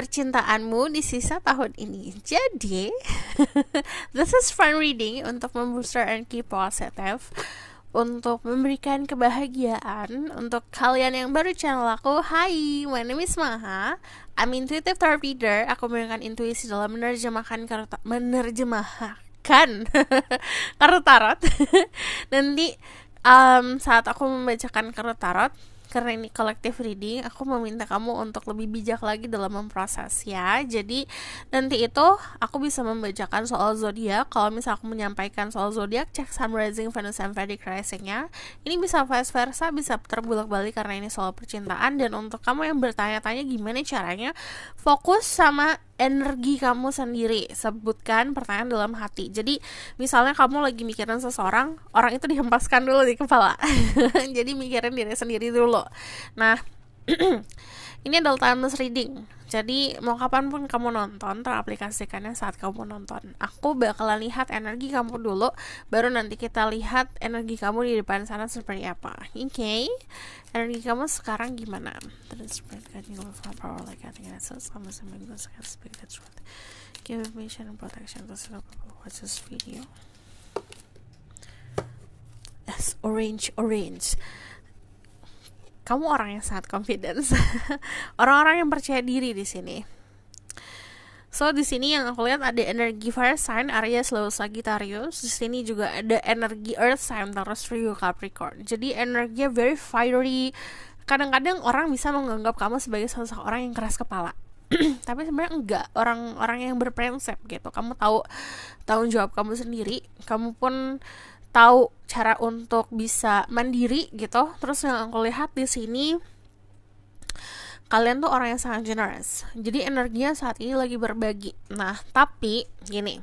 percintaanmu di sisa tahun ini. Jadi, this is fun reading untuk membooster and keep positive untuk memberikan kebahagiaan untuk kalian yang baru channel aku. Hai, my name is Maha. I'm intuitive tarot reader. Aku memberikan intuisi dalam menerjemahkan kartu menerjemahkan kartu tarot. Nanti um, saat aku membacakan kartu tarot, karena ini collective reading, aku meminta kamu untuk lebih bijak lagi dalam memproses ya. Jadi nanti itu aku bisa membacakan soal zodiak. Kalau misal aku menyampaikan soal zodiak, cek Sun Rising, Venus, and Vedic risingnya. Ini bisa vice versa, bisa terbulak-balik karena ini soal percintaan. Dan untuk kamu yang bertanya-tanya gimana caranya, fokus sama energi kamu sendiri sebutkan pertanyaan dalam hati jadi misalnya kamu lagi mikirin seseorang orang itu dihempaskan dulu di kepala jadi mikirin diri sendiri dulu nah ini adalah timeless reading jadi mau kapanpun kamu nonton, teraplikasikannya saat kamu nonton. Aku bakalan lihat energi kamu dulu, baru nanti kita lihat energi kamu di depan sana seperti apa. Oke, okay? energi kamu sekarang gimana? Terus orange, orange kamu orang yang sangat confidence orang-orang yang percaya diri di sini so di sini yang aku lihat ada energi fire sign Aries Leo Sagittarius di sini juga ada energi earth sign terus Rio Capricorn jadi energinya very fiery kadang-kadang orang bisa menganggap kamu sebagai sosok orang yang keras kepala tapi sebenarnya enggak orang-orang yang berprinsip gitu kamu tahu tanggung jawab kamu sendiri kamu pun tahu cara untuk bisa mandiri gitu terus yang aku lihat di sini kalian tuh orang yang sangat generous jadi energinya saat ini lagi berbagi nah tapi gini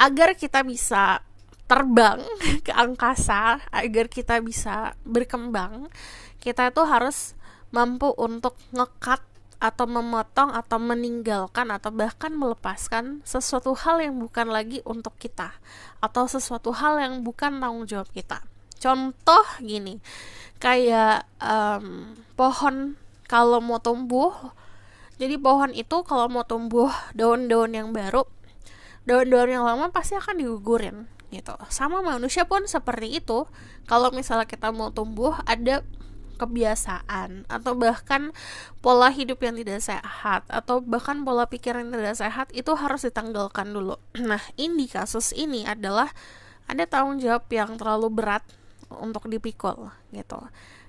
agar kita bisa terbang ke angkasa agar kita bisa berkembang kita itu harus mampu untuk ngekat atau memotong atau meninggalkan atau bahkan melepaskan sesuatu hal yang bukan lagi untuk kita atau sesuatu hal yang bukan tanggung jawab kita. Contoh gini, kayak um, pohon kalau mau tumbuh, jadi pohon itu kalau mau tumbuh daun-daun yang baru, daun-daun yang lama pasti akan digugurin gitu. Sama manusia pun seperti itu. Kalau misalnya kita mau tumbuh, ada kebiasaan atau bahkan pola hidup yang tidak sehat atau bahkan pola pikir yang tidak sehat itu harus ditanggalkan dulu. Nah, ini kasus ini adalah ada tanggung jawab yang terlalu berat untuk dipikul gitu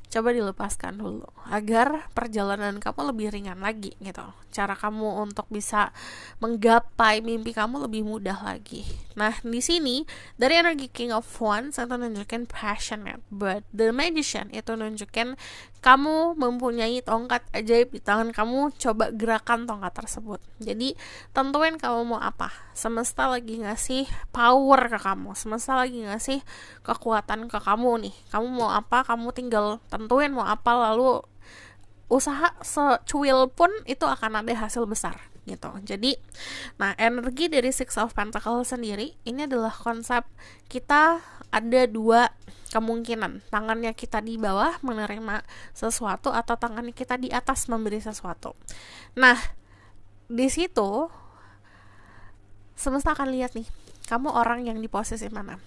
coba dilepaskan dulu agar perjalanan kamu lebih ringan lagi gitu cara kamu untuk bisa menggapai mimpi kamu lebih mudah lagi nah di sini dari energi King of Wands itu nunjukin passionate ya. but the magician itu nunjukin kamu mempunyai tongkat ajaib di tangan kamu coba gerakan tongkat tersebut jadi tentuin kamu mau apa semesta lagi ngasih power ke kamu semesta lagi ngasih kekuatan ke kamu nih kamu mau apa kamu tinggal tentuin mau apa lalu usaha secuil pun itu akan ada hasil besar gitu. Jadi, nah energi dari Six of Pentacles sendiri ini adalah konsep kita ada dua kemungkinan. Tangannya kita di bawah menerima sesuatu atau tangannya kita di atas memberi sesuatu. Nah, di situ semesta akan lihat nih, kamu orang yang di posisi mana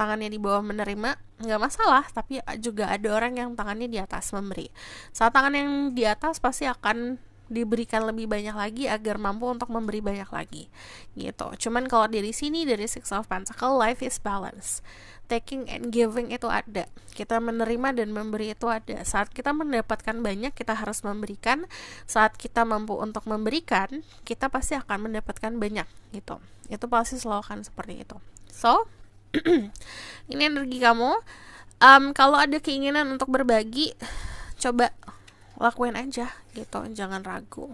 tangannya di bawah menerima nggak masalah tapi juga ada orang yang tangannya di atas memberi saat tangan yang di atas pasti akan diberikan lebih banyak lagi agar mampu untuk memberi banyak lagi gitu cuman kalau dari sini dari six of Pentacles, life is balance taking and giving itu ada kita menerima dan memberi itu ada saat kita mendapatkan banyak kita harus memberikan saat kita mampu untuk memberikan kita pasti akan mendapatkan banyak gitu itu pasti selalu akan seperti itu so ini energi kamu um, kalau ada keinginan untuk berbagi coba lakuin aja gitu jangan ragu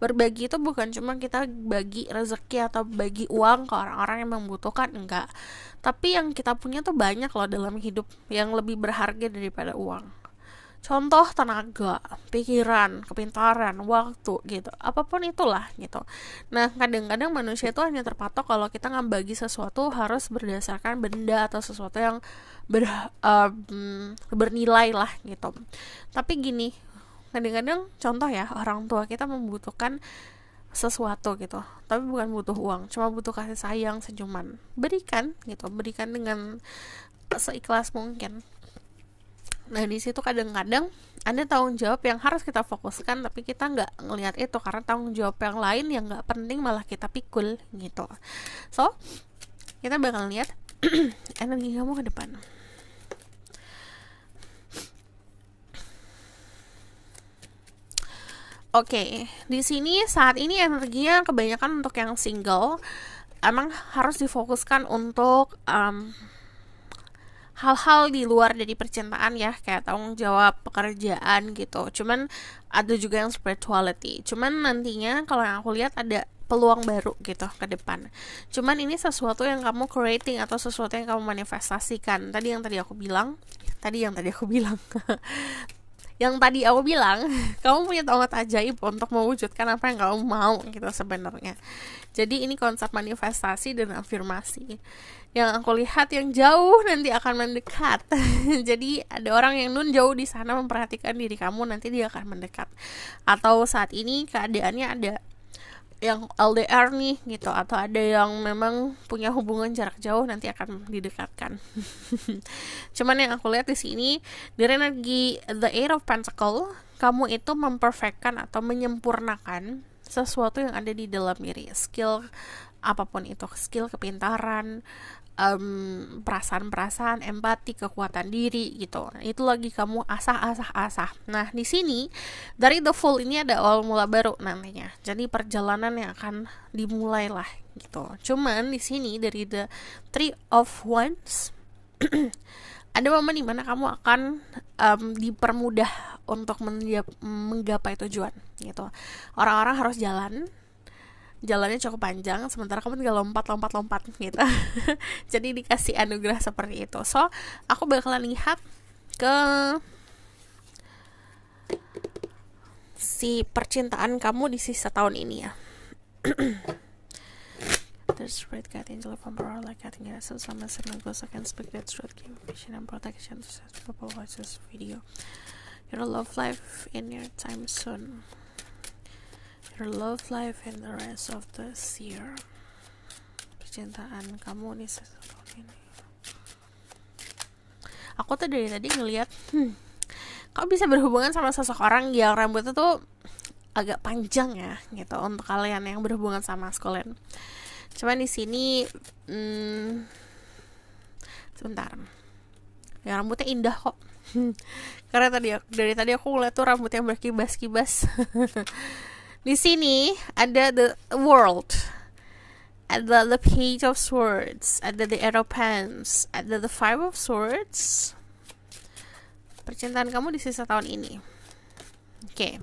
berbagi itu bukan cuma kita bagi rezeki atau bagi uang ke orang-orang yang membutuhkan enggak tapi yang kita punya tuh banyak loh dalam hidup yang lebih berharga daripada uang contoh tenaga, pikiran, kepintaran, waktu gitu, apapun itulah gitu. Nah kadang-kadang manusia itu hanya terpatok kalau kita ngambagi sesuatu harus berdasarkan benda atau sesuatu yang ber, um, bernilai lah gitu. Tapi gini, kadang-kadang contoh ya orang tua kita membutuhkan sesuatu gitu tapi bukan butuh uang cuma butuh kasih sayang senyuman berikan gitu berikan dengan seikhlas mungkin Nah di situ kadang-kadang ada tanggung jawab yang harus kita fokuskan tapi kita nggak ngelihat itu karena tanggung jawab yang lain yang nggak penting malah kita pikul gitu. So kita bakal lihat energi kamu ke depan. Oke, okay, di sini saat ini energinya kebanyakan untuk yang single, emang harus difokuskan untuk um, hal-hal di luar dari percintaan ya kayak tanggung jawab pekerjaan gitu cuman ada juga yang spirituality cuman nantinya kalau yang aku lihat ada peluang baru gitu ke depan. Cuman ini sesuatu yang kamu creating atau sesuatu yang kamu manifestasikan. Tadi yang tadi aku bilang, tadi yang tadi aku bilang. yang tadi aku bilang kamu punya tongkat ajaib untuk mewujudkan apa yang kamu mau gitu sebenarnya jadi ini konsep manifestasi dan afirmasi yang aku lihat yang jauh nanti akan mendekat jadi ada orang yang nun jauh di sana memperhatikan diri kamu nanti dia akan mendekat atau saat ini keadaannya ada yang LDR nih gitu atau ada yang memang punya hubungan jarak jauh nanti akan didekatkan. Cuman yang aku lihat di sini di energi The Eight of Pentacle, kamu itu memperfekkan atau menyempurnakan sesuatu yang ada di dalam diri, skill apapun itu, skill kepintaran, perasaan perasaan-perasaan empati kekuatan diri gitu itu lagi kamu asah-asah-asah nah di sini dari the full ini ada awal mula baru namanya jadi perjalanan yang akan dimulailah gitu cuman di sini dari the three of wands ada momen Mana kamu akan um, dipermudah untuk menggapai tujuan gitu orang-orang harus jalan jalannya cukup panjang sementara kamu tinggal lompat-lompat-lompat gitu jadi dikasih anugerah seperti itu so aku bakalan lihat ke si percintaan kamu di sisa tahun ini ya There's red cat angel from power like cutting it so some signal ghost I can speak that truth give vision and protection to such people watch this video your love life in your time soon her love life and the rest of the year percintaan kamu nih sesuatu ini aku tuh dari tadi ngeliat hmm, kau bisa berhubungan sama seseorang yang rambutnya tuh agak panjang ya gitu untuk kalian yang berhubungan sama sekalian. cuman di sini hmm, sebentar ya rambutnya indah kok karena tadi dari tadi aku ngeliat tuh rambutnya yang berkibas-kibas Di sini ada the world, ada the page of swords, ada the arrow pens, ada the five of swords. Percintaan kamu di sisa tahun ini. Oke. Okay.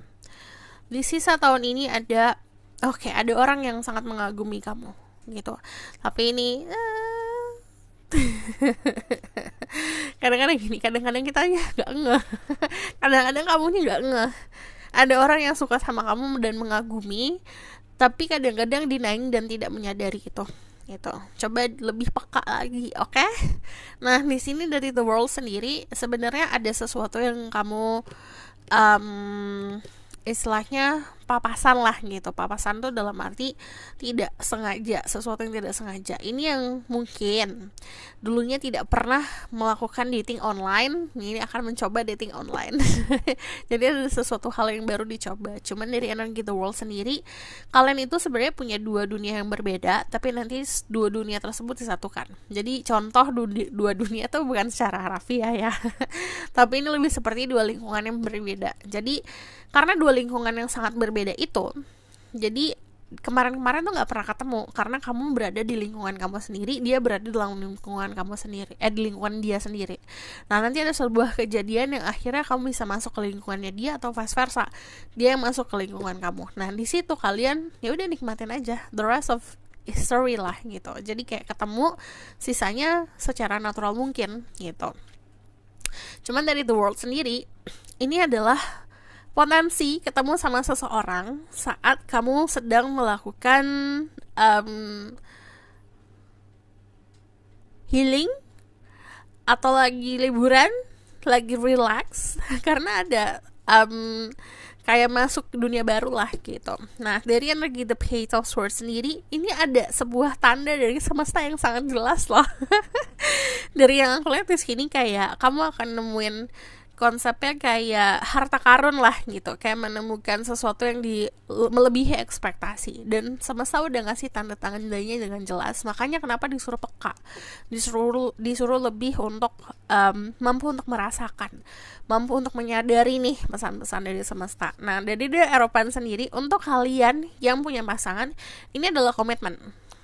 Di sisa tahun ini ada oke, okay, ada orang yang sangat mengagumi kamu gitu. Tapi ini eh, kadang-kadang uh... gini, kadang-kadang kita ya nggak ngeh. Kadang-kadang kamu nih nggak ngeh ada orang yang suka sama kamu dan mengagumi tapi kadang-kadang dinaing dan tidak menyadari gitu gitu coba lebih peka lagi oke okay? nah di sini dari the world sendiri sebenarnya ada sesuatu yang kamu um, istilahnya papasan lah gitu papasan tuh dalam arti tidak sengaja sesuatu yang tidak sengaja ini yang mungkin dulunya tidak pernah melakukan dating online ini akan mencoba dating online jadi ada sesuatu hal yang baru dicoba cuman dari energi gitu the world sendiri kalian itu sebenarnya punya dua dunia yang berbeda tapi nanti dua dunia tersebut disatukan jadi contoh dua dunia itu bukan secara harfiah ya tapi ini lebih seperti dua lingkungan yang berbeda jadi karena dua lingkungan yang sangat berbeda berbeda itu jadi kemarin-kemarin tuh nggak pernah ketemu karena kamu berada di lingkungan kamu sendiri dia berada di lingkungan kamu sendiri eh di lingkungan dia sendiri nah nanti ada sebuah kejadian yang akhirnya kamu bisa masuk ke lingkungannya dia atau vice versa dia yang masuk ke lingkungan kamu nah di situ kalian ya udah nikmatin aja the rest of history lah gitu jadi kayak ketemu sisanya secara natural mungkin gitu cuman dari the world sendiri ini adalah potensi ketemu sama seseorang saat kamu sedang melakukan um, healing atau lagi liburan, lagi relax karena ada um, kayak masuk ke dunia baru lah gitu. Nah, dari energi The Page of Swords sendiri, ini ada sebuah tanda dari semesta yang sangat jelas loh. dari yang aku lihat di sini kayak kamu akan nemuin konsepnya kayak harta karun lah gitu kayak menemukan sesuatu yang di melebihi ekspektasi dan semesta udah ngasih tanda tangan tangannya dengan jelas makanya kenapa disuruh peka disuruh disuruh lebih untuk um, mampu untuk merasakan mampu untuk menyadari nih pesan-pesan dari semesta nah dari dari Eropan sendiri untuk kalian yang punya pasangan ini adalah komitmen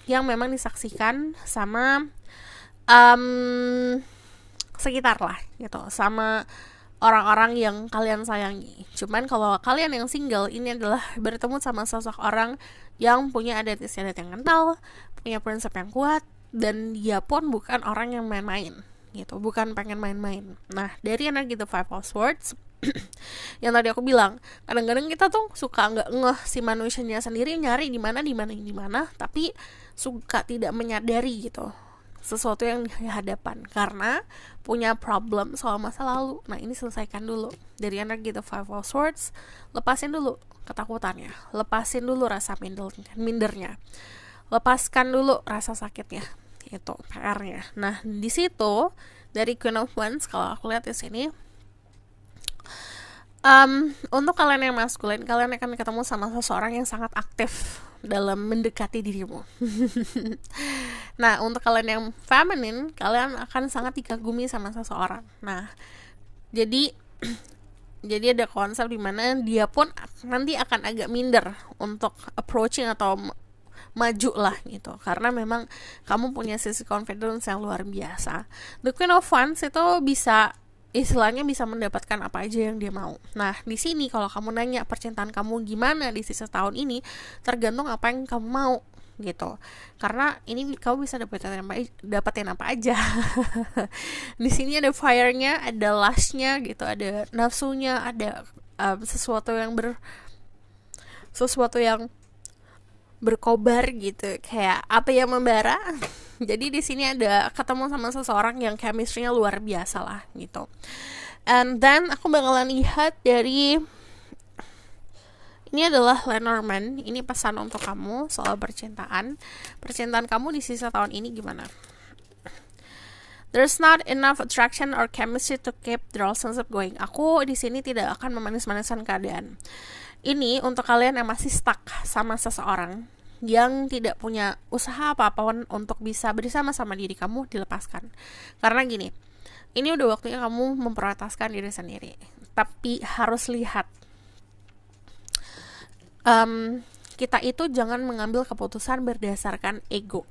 yang memang disaksikan sama um, sekitar lah gitu sama orang-orang yang kalian sayangi. Cuman kalau kalian yang single, ini adalah bertemu sama sosok orang yang punya adat istiadat yang kental, punya prinsip yang kuat, dan dia pun bukan orang yang main-main gitu, bukan pengen main-main. Nah, dari energi The Five of Swords, yang tadi aku bilang, kadang-kadang kita tuh suka nggak ngeh si manusianya sendiri nyari di mana, di mana, di mana, tapi suka tidak menyadari gitu sesuatu yang di karena punya problem soal masa lalu nah ini selesaikan dulu dari energi gitu, the five of swords lepasin dulu ketakutannya lepasin dulu rasa minder mindernya lepaskan dulu rasa sakitnya itu PR-nya nah di situ dari Queen of Wands kalau aku lihat di sini um, untuk kalian yang maskulin kalian akan ketemu sama seseorang yang sangat aktif dalam mendekati dirimu. nah, untuk kalian yang feminine, kalian akan sangat dikagumi sama seseorang. Nah, jadi jadi ada konsep di mana dia pun nanti akan agak minder untuk approaching atau maju lah gitu karena memang kamu punya sisi confidence yang luar biasa. The Queen of Wands itu bisa istilahnya bisa mendapatkan apa aja yang dia mau. Nah, di sini kalau kamu nanya percintaan kamu gimana di sisa tahun ini, tergantung apa yang kamu mau gitu. Karena ini kamu bisa dapetin apa dapetin apa aja. di sini ada fire-nya, ada lust-nya gitu, ada nafsunya, ada um, sesuatu yang ber sesuatu yang berkobar gitu kayak apa yang membara jadi di sini ada ketemu sama seseorang yang chemistry-nya luar biasa lah gitu and then aku bakalan lihat dari ini adalah Lenormand ini pesan untuk kamu soal percintaan percintaan kamu di sisa tahun ini gimana There's not enough attraction or chemistry to keep the relationship going. Aku di sini tidak akan memanis-manisan keadaan. Ini untuk kalian yang masih stuck sama seseorang yang tidak punya usaha apa-apa untuk bisa bersama sama diri kamu dilepaskan. Karena gini, ini udah waktunya kamu memprioritaskan diri sendiri. Tapi harus lihat um, kita itu jangan mengambil keputusan berdasarkan ego.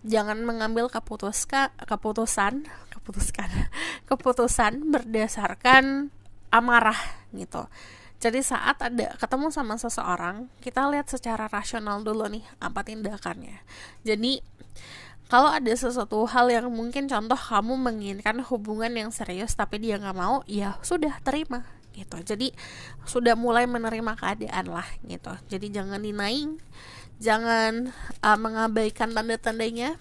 Jangan mengambil keputuska, keputusan, keputuskan, keputusan berdasarkan amarah gitu jadi saat ada ketemu sama seseorang, kita lihat secara rasional dulu nih apa tindakannya. Jadi kalau ada sesuatu hal yang mungkin contoh kamu menginginkan hubungan yang serius tapi dia nggak mau, ya sudah terima gitu. Jadi sudah mulai menerima keadaan lah gitu. Jadi jangan dinaing, jangan uh, mengabaikan tanda-tandanya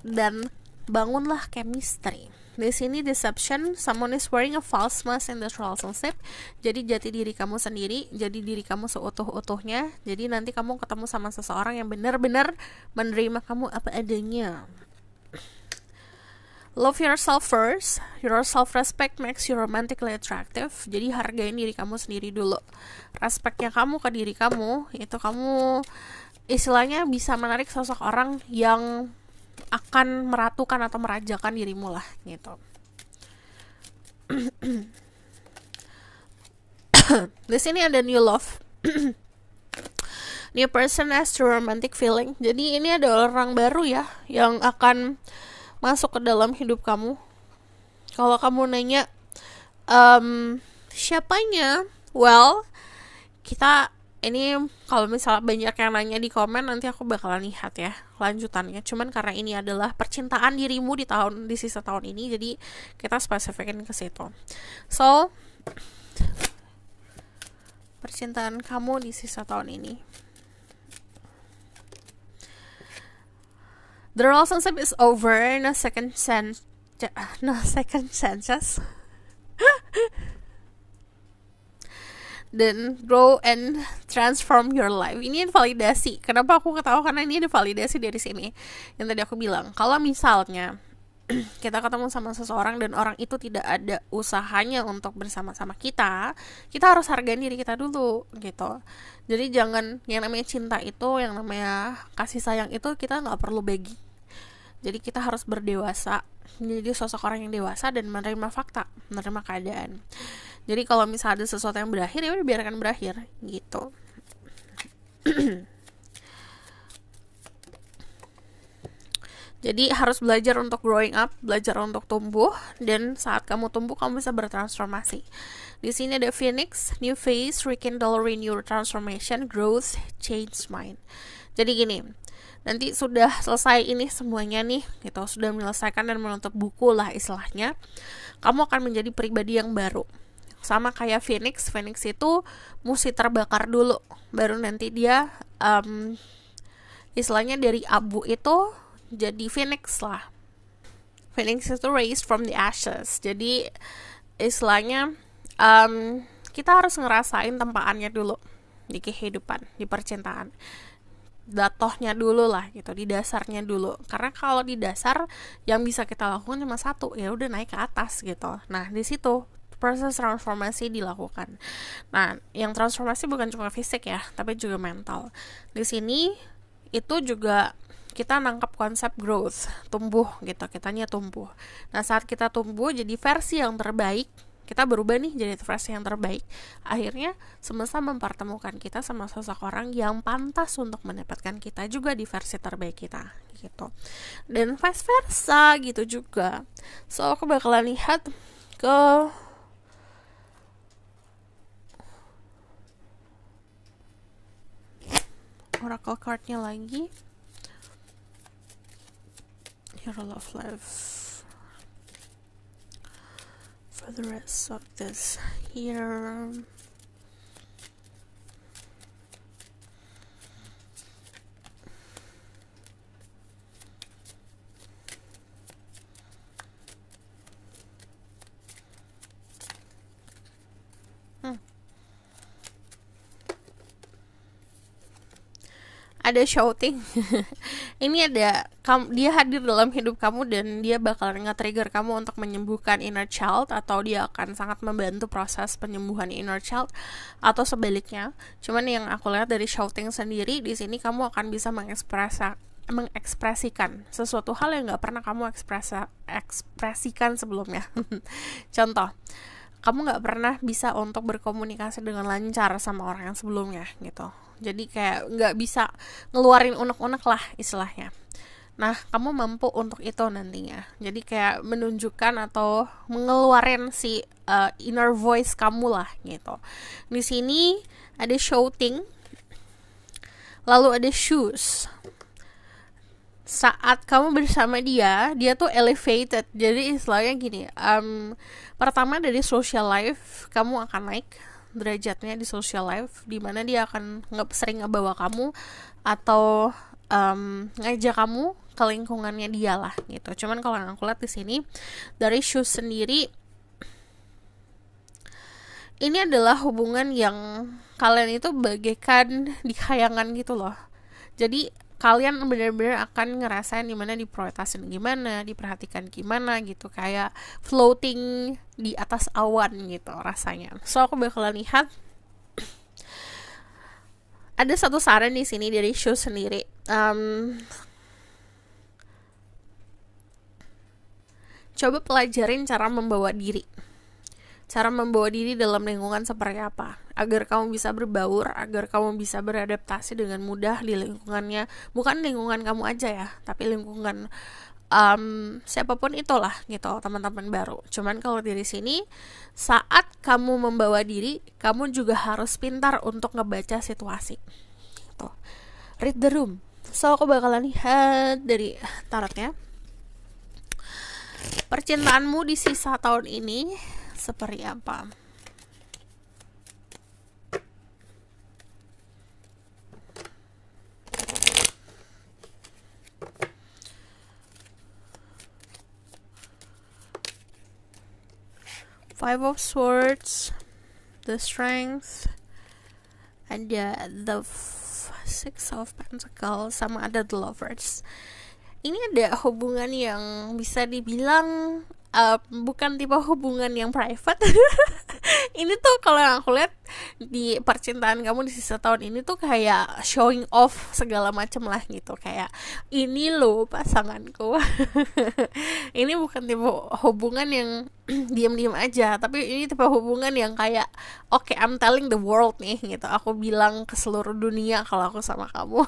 dan bangunlah chemistry di sini deception someone is wearing a false mask in the relationship jadi jati diri kamu sendiri jadi diri kamu seutuh-utuhnya jadi nanti kamu ketemu sama seseorang yang benar-benar menerima kamu apa adanya love yourself first your self respect makes you romantically attractive jadi hargain diri kamu sendiri dulu respectnya kamu ke diri kamu itu kamu istilahnya bisa menarik sosok orang yang akan meratukan atau merajakan dirimu lah gitu di sini ada new love new person has to romantic feeling jadi ini ada orang baru ya yang akan masuk ke dalam hidup kamu kalau kamu nanya um, siapanya well kita ini kalau misalnya banyak yang nanya di komen nanti aku bakalan lihat ya lanjutannya cuman karena ini adalah percintaan dirimu di tahun di sisa tahun ini jadi kita spesifikin ke situ so percintaan kamu di sisa tahun ini the relationship is over in a second chance no second chances dan grow and transform your life. Ini validasi. Kenapa aku ketawa karena ini ada validasi dari sini. Yang tadi aku bilang, kalau misalnya kita ketemu sama seseorang dan orang itu tidak ada usahanya untuk bersama-sama kita, kita harus hargai diri kita dulu gitu. Jadi jangan yang namanya cinta itu, yang namanya kasih sayang itu kita nggak perlu bagi. Jadi kita harus berdewasa, menjadi sosok orang yang dewasa dan menerima fakta, menerima keadaan jadi kalau misalnya ada sesuatu yang berakhir ya udah biarkan berakhir gitu Jadi harus belajar untuk growing up, belajar untuk tumbuh, dan saat kamu tumbuh kamu bisa bertransformasi. Di sini ada Phoenix, New Phase, Rekindle, Renew, Transformation, Growth, Change Mind. Jadi gini, nanti sudah selesai ini semuanya nih, gitu, sudah menyelesaikan dan menutup buku lah istilahnya, kamu akan menjadi pribadi yang baru sama kayak Phoenix Phoenix itu mesti terbakar dulu baru nanti dia um, istilahnya dari abu itu jadi Phoenix lah Phoenix itu raised from the ashes jadi istilahnya um, kita harus ngerasain tempaannya dulu di kehidupan di percintaan datohnya dulu lah gitu di dasarnya dulu karena kalau di dasar yang bisa kita lakukan cuma satu ya udah naik ke atas gitu nah di situ proses transformasi dilakukan. Nah, yang transformasi bukan cuma fisik ya, tapi juga mental. Di sini itu juga kita nangkap konsep growth, tumbuh gitu, kitanya tumbuh. Nah, saat kita tumbuh jadi versi yang terbaik kita berubah nih jadi versi yang terbaik akhirnya semesta mempertemukan kita sama sosok orang yang pantas untuk mendapatkan kita juga di versi terbaik kita gitu dan vice versa gitu juga so aku bakalan lihat ke oracle cardnya lagi hero of life for the rest of this year ada shouting ini ada kamu, dia hadir dalam hidup kamu dan dia bakal nge-trigger kamu untuk menyembuhkan inner child atau dia akan sangat membantu proses penyembuhan inner child atau sebaliknya cuman yang aku lihat dari shouting sendiri di sini kamu akan bisa mengekspresa mengekspresikan sesuatu hal yang nggak pernah kamu ekspresa ekspresikan sebelumnya contoh kamu nggak pernah bisa untuk berkomunikasi dengan lancar sama orang yang sebelumnya gitu jadi kayak nggak bisa ngeluarin unek-unek lah istilahnya nah kamu mampu untuk itu nantinya jadi kayak menunjukkan atau mengeluarin si uh, inner voice kamu lah gitu di sini ada shouting lalu ada shoes saat kamu bersama dia dia tuh elevated jadi istilahnya gini um, pertama dari social life kamu akan naik derajatnya di social life dimana dia akan nggak sering ngebawa kamu atau um, ngajak kamu ke lingkungannya dia lah gitu cuman kalau yang aku lihat di sini dari shoes sendiri ini adalah hubungan yang kalian itu bagaikan di kayangan gitu loh jadi kalian benar-benar akan ngerasain gimana diprioritasin gimana, diperhatikan gimana gitu kayak floating di atas awan gitu rasanya. So aku bakalan lihat ada satu saran di sini dari show sendiri. Um, coba pelajarin cara membawa diri cara membawa diri dalam lingkungan seperti apa agar kamu bisa berbaur agar kamu bisa beradaptasi dengan mudah di lingkungannya bukan lingkungan kamu aja ya tapi lingkungan um, siapapun itulah gitu teman-teman baru. Cuman kalau di sini saat kamu membawa diri, kamu juga harus pintar untuk ngebaca situasi. Gitu. Read the room. So aku bakalan lihat dari tarotnya. Percintaanmu di sisa tahun ini seperti apa. Five of Swords, the Strength, ada the Six of Pentacles, sama ada the Lovers. Ini ada hubungan yang bisa dibilang uh, bukan tipe hubungan yang private ini tuh kalau yang aku lihat di percintaan kamu di sisa tahun ini tuh kayak showing off segala macam lah gitu kayak ini loh pasanganku ini bukan tipe hubungan yang diam-diam aja tapi ini tipe hubungan yang kayak oke okay, I'm telling the world nih gitu aku bilang ke seluruh dunia kalau aku sama kamu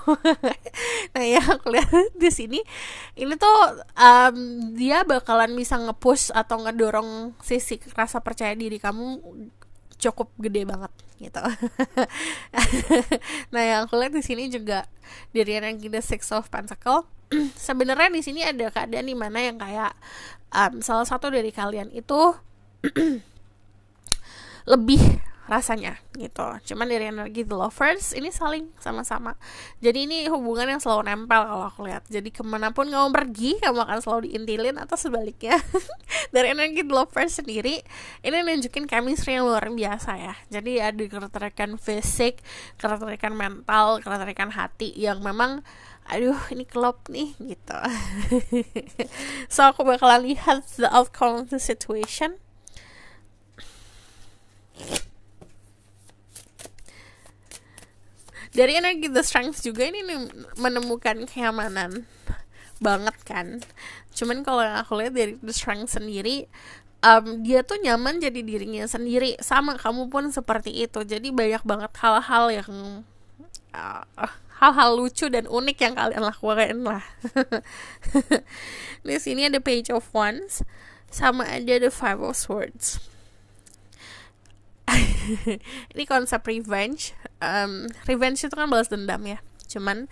nah ya aku lihat di sini ini tuh um, dia bakalan bisa ngepush atau ngedorong sisi rasa percaya diri kamu cukup gede banget gitu. nah, yang aku lihat di sini juga dari yang kita Six of Pentacle sebenarnya di sini ada keadaan di mana yang kayak um, salah satu dari kalian itu lebih rasanya gitu. Cuman dari energi the lovers ini saling sama-sama. Jadi ini hubungan yang selalu nempel kalau aku lihat. Jadi kemanapun kamu pergi, kamu akan selalu diintilin atau sebaliknya. dari energi the lovers sendiri, ini nunjukin chemistry yang luar biasa ya. Jadi ada ketertarikan fisik, ketertarikan mental, ketertarikan hati yang memang aduh ini kelop nih gitu so aku bakalan lihat the outcome of the situation dari energi the strength juga ini menemukan kenyamanan banget kan cuman kalau yang aku lihat dari the strength sendiri um, dia tuh nyaman jadi dirinya sendiri sama kamu pun seperti itu jadi banyak banget hal-hal yang uh, hal-hal lucu dan unik yang kalian lakukan lah. di sini ada page of wands sama ada the five of swords. ini konsep revenge. Um, revenge itu kan balas dendam ya. Cuman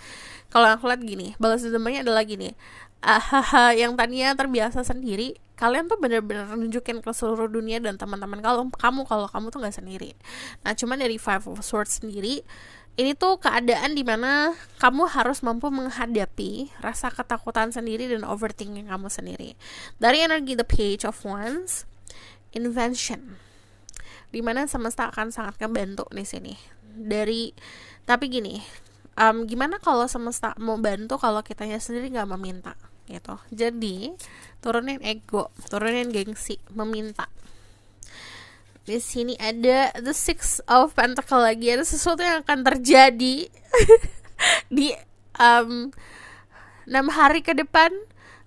kalau aku lihat gini, balas dendamnya adalah gini. Uh, yang tadinya terbiasa sendiri, kalian tuh bener-bener nunjukin ke seluruh dunia dan teman-teman kalau kamu kalau kamu tuh nggak sendiri. Nah, cuman dari Five of Swords sendiri, ini tuh keadaan dimana kamu harus mampu menghadapi rasa ketakutan sendiri dan overthinking kamu sendiri. Dari energi The Page of Wands, Invention, dimana semesta akan sangat membantu di sini. Dari tapi gini, um, gimana kalau semesta mau bantu kalau kitanya sendiri nggak meminta gitu. Jadi turunin ego, turunin gengsi, meminta di sini ada the six of pentacle lagi ada sesuatu yang akan terjadi di um, 6 hari ke depan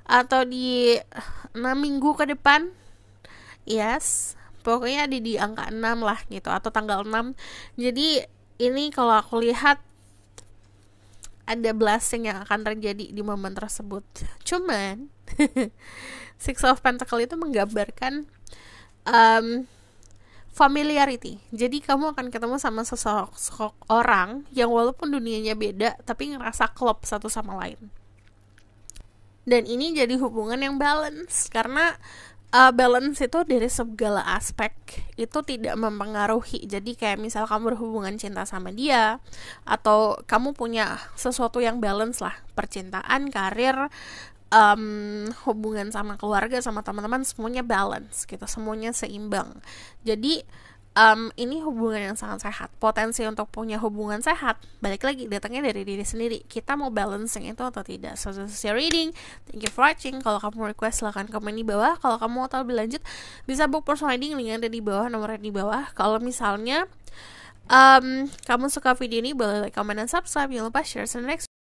atau di 6 minggu ke depan yes pokoknya ada di angka 6 lah gitu atau tanggal 6 jadi ini kalau aku lihat ada blessing yang akan terjadi di momen tersebut cuman Six of Pentacle itu menggambarkan um, familiarity. Jadi kamu akan ketemu sama sosok orang yang walaupun dunianya beda tapi ngerasa klop satu sama lain. Dan ini jadi hubungan yang balance karena uh, balance itu dari segala aspek itu tidak mempengaruhi. Jadi kayak misal kamu berhubungan cinta sama dia atau kamu punya sesuatu yang balance lah, percintaan, karir, um, hubungan sama keluarga sama teman-teman semuanya balance gitu semuanya seimbang jadi um, ini hubungan yang sangat sehat potensi untuk punya hubungan sehat balik lagi datangnya dari diri sendiri kita mau balancing itu atau tidak so this is your reading thank you for watching kalau kamu request silahkan komen di bawah kalau kamu mau tahu lebih lanjut bisa book personal reading link ada di bawah nomornya di bawah kalau misalnya Um, kamu suka video ini boleh like, comment, dan subscribe. Jangan lupa share to the next.